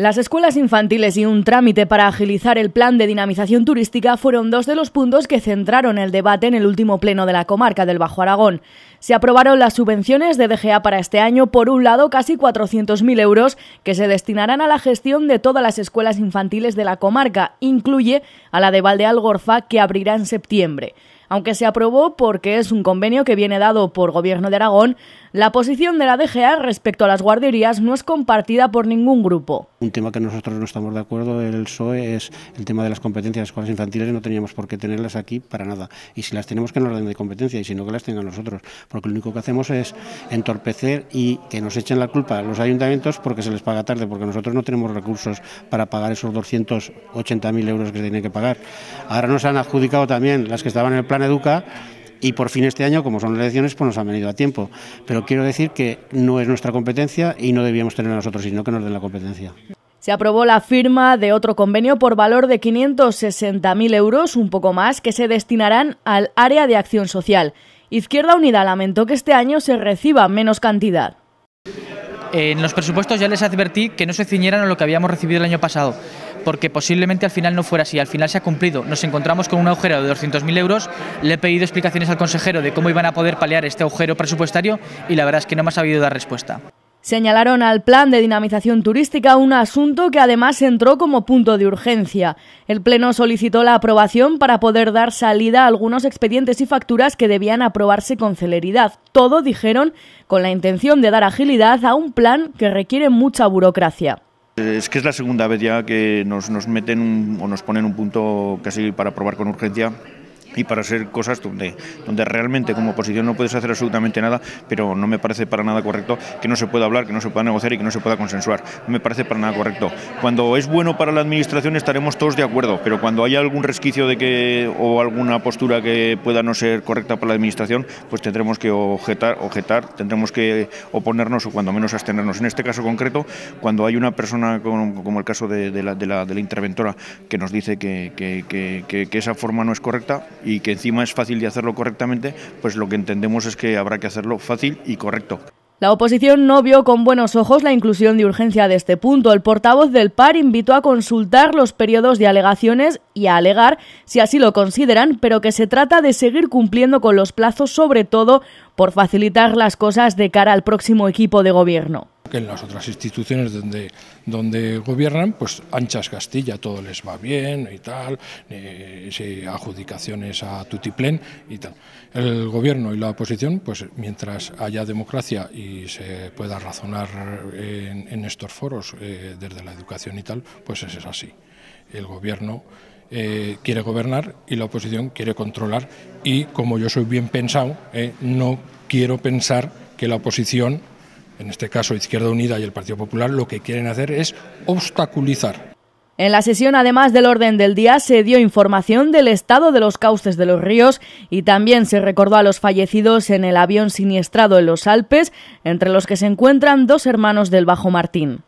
Las escuelas infantiles y un trámite para agilizar el plan de dinamización turística fueron dos de los puntos que centraron el debate en el último pleno de la comarca del Bajo Aragón. Se aprobaron las subvenciones de DGA para este año, por un lado casi 400.000 euros que se destinarán a la gestión de todas las escuelas infantiles de la comarca, incluye a la de Valdealgorfa que abrirá en septiembre. Aunque se aprobó porque es un convenio que viene dado por Gobierno de Aragón, la posición de la DGA respecto a las guarderías no es compartida por ningún grupo. Un tema que nosotros no estamos de acuerdo el PSOE es el tema de las competencias de escuelas infantiles. No teníamos por qué tenerlas aquí para nada. Y si las tenemos, que no las den de competencia y si no, que las tengan nosotros. Porque lo único que hacemos es entorpecer y que nos echen la culpa a los ayuntamientos porque se les paga tarde, porque nosotros no tenemos recursos para pagar esos 280.000 euros que se tienen que pagar Ahora nos han adjudicado también las que estaban en el plan Educa y por fin este año, como son elecciones, pues nos han venido a tiempo. Pero quiero decir que no es nuestra competencia y no debíamos tener nosotros, sino que nos den la competencia. Se aprobó la firma de otro convenio por valor de 560.000 euros, un poco más, que se destinarán al área de acción social. Izquierda Unida lamentó que este año se reciba menos cantidad. En los presupuestos ya les advertí que no se ciñeran a lo que habíamos recibido el año pasado porque posiblemente al final no fuera así, al final se ha cumplido. Nos encontramos con un agujero de 200.000 euros, le he pedido explicaciones al consejero de cómo iban a poder paliar este agujero presupuestario y la verdad es que no me ha sabido dar respuesta. Señalaron al plan de dinamización turística un asunto que además entró como punto de urgencia. El Pleno solicitó la aprobación para poder dar salida a algunos expedientes y facturas que debían aprobarse con celeridad. Todo, dijeron, con la intención de dar agilidad a un plan que requiere mucha burocracia. Es que es la segunda vez ya que nos, meten o nos ponen un punto casi para probar con urgencia y para hacer cosas donde, donde realmente como oposición no puedes hacer absolutamente nada, pero no me parece para nada correcto que no se pueda hablar, que no se pueda negociar y que no se pueda consensuar. No me parece para nada correcto. Cuando es bueno para la administración estaremos todos de acuerdo, pero cuando haya algún resquicio de que o alguna postura que pueda no ser correcta para la administración, pues tendremos que objetar, objetar tendremos que oponernos o cuando menos abstenernos. En este caso concreto, cuando hay una persona como el caso de, la, de, la, interventora que nos dice que esa forma no es correcta, y que encima es fácil de hacerlo correctamente, pues lo que entendemos es que habrá que hacerlo fácil y correcto. La oposición no vio con buenos ojos la inclusión de urgencia de este punto. El portavoz del PAR invitó a consultar los periodos de alegaciones y a alegar, si así lo consideran, pero que se trata de seguir cumpliendo con los plazos, sobre todo por facilitar las cosas de cara al próximo equipo de gobierno que en las otras instituciones donde, donde gobiernan, pues anchas Castilla, todo les va bien y tal, adjudicaciones a tutiplén y tal. El gobierno y la oposición, pues mientras haya democracia y se pueda razonar en, estos foros eh, desde la educación y tal, pues eso es así. El gobierno eh, quiere gobernar y la oposición quiere controlar y como yo soy bien pensado, eh, no quiero pensar que la oposición en este caso Izquierda Unida y el Partido Popular, lo que quieren hacer es obstaculizar. En la sesión, además del orden del día, se dio información del estado de los cauces de los ríos y también se recordó a los fallecidos en el avión siniestrado en los Alpes, entre los que se encuentran dos hermanos del Bajo Martín.